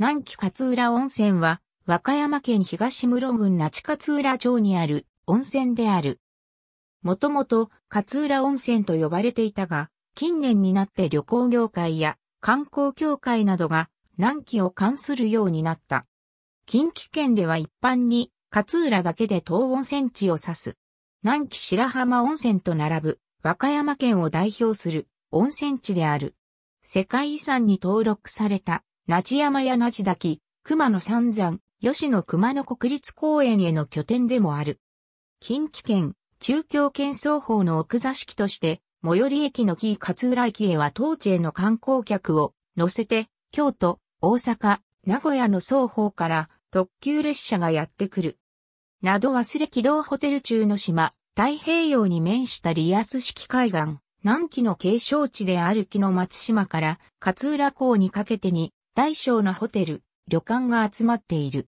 南紀勝浦温泉は、和歌山県東室郡那智勝浦町にある温泉である。もともと勝浦温泉と呼ばれていたが、近年になって旅行業界や観光協会などが南紀を関するようになった。近畿圏では一般に勝浦だけで東温泉地を指す。南紀白浜温泉と並ぶ和歌山県を代表する温泉地である。世界遺産に登録された那智山や那智滝、熊野三山、吉野熊野国立公園への拠点でもある。近畿圏、中京圏双方の奥座敷として、最寄り駅の木勝浦駅へは当地への観光客を乗せて、京都、大阪、名古屋の双方から特急列車がやってくる。など忘れ軌道ホテル中の島、太平洋に面したリアス式海岸、南紀の景勝地である木の松島から勝浦港にかけてに大小のホテル、旅館が集まっている。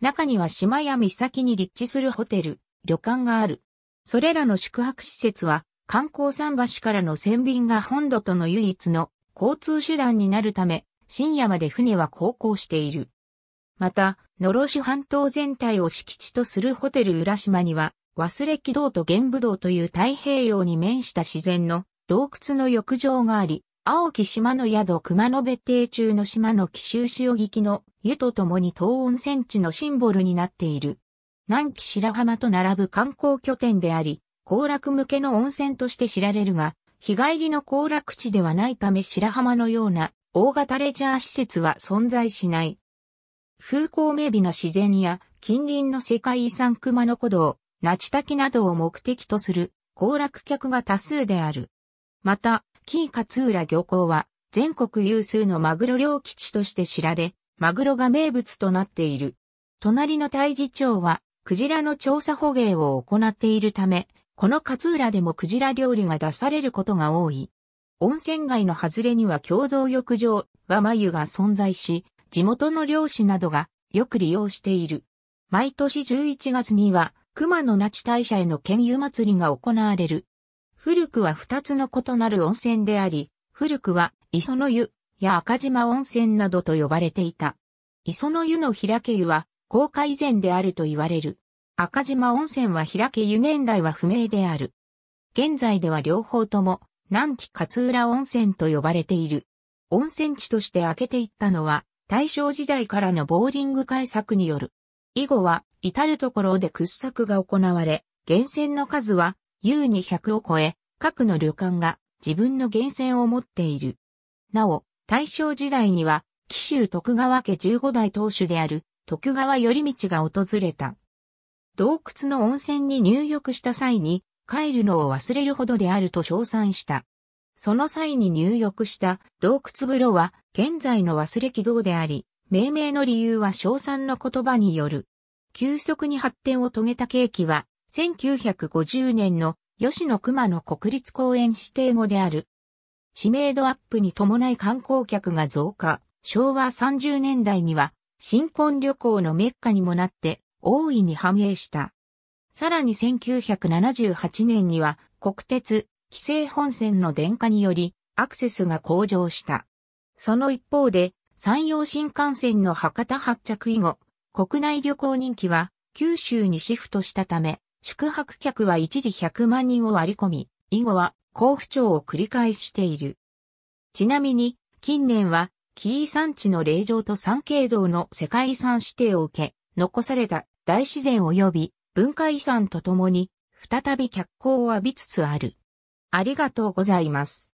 中には島や岬に立地するホテル、旅館がある。それらの宿泊施設は観光桟橋からの船便が本土との唯一の交通手段になるため、深夜まで船は航行している。また、野呂市半島全体を敷地とするホテル浦島には、忘れ木道と玄武道という太平洋に面した自然の洞窟の浴場があり、青木島の宿熊野別邸中の島の奇襲潮劇の湯とともに東温泉地のシンボルになっている。南紀白浜と並ぶ観光拠点であり、行楽向けの温泉として知られるが、日帰りの行楽地ではないため白浜のような大型レジャー施設は存在しない。風光明媚な自然や近隣の世界遺産熊野古道、那智滝などを目的とする行楽客が多数である。また、紀伊勝浦漁港は全国有数のマグロ漁基地として知られ、マグロが名物となっている。隣の大治町はクジラの調査捕鯨を行っているため、この勝浦でもクジラ料理が出されることが多い。温泉街の外れには共同浴場、和眉が存在し、地元の漁師などがよく利用している。毎年11月には、熊野那智大社への県有祭りが行われる。古くは二つの異なる温泉であり、古くは磯の湯や赤島温泉などと呼ばれていた。磯の湯の開け湯は、公開前であると言われる。赤島温泉は開け湯年代は不明である。現在では両方とも、南紀勝浦温泉と呼ばれている。温泉地として開けていったのは、大正時代からのボーリング改作による。以後は、至るところで掘削が行われ、源泉の数は優に100を超え、各の旅館が自分の源泉を持っている。なお、大正時代には、紀州徳川家15代当主である徳川頼道が訪れた。洞窟の温泉に入浴した際に帰るのを忘れるほどであると称賛した。その際に入浴した洞窟風呂は現在の忘れ軌道であり、命名の理由は称賛の言葉による。急速に発展を遂げたケーは1950年の吉野熊野国立公園指定語である。知名度アップに伴い観光客が増加、昭和30年代には新婚旅行のメッカにもなって大いに繁栄した。さらに1978年には国鉄、規制本線の電化によりアクセスが向上した。その一方で山陽新幹線の博多発着以後、国内旅行人気は九州にシフトしたため、宿泊客は一時100万人を割り込み、以後は高不調を繰り返している。ちなみに、近年は、紀伊山地の霊場と山経道の世界遺産指定を受け、残された大自然及び文化遺産とともに、再び脚光を浴びつつある。ありがとうございます。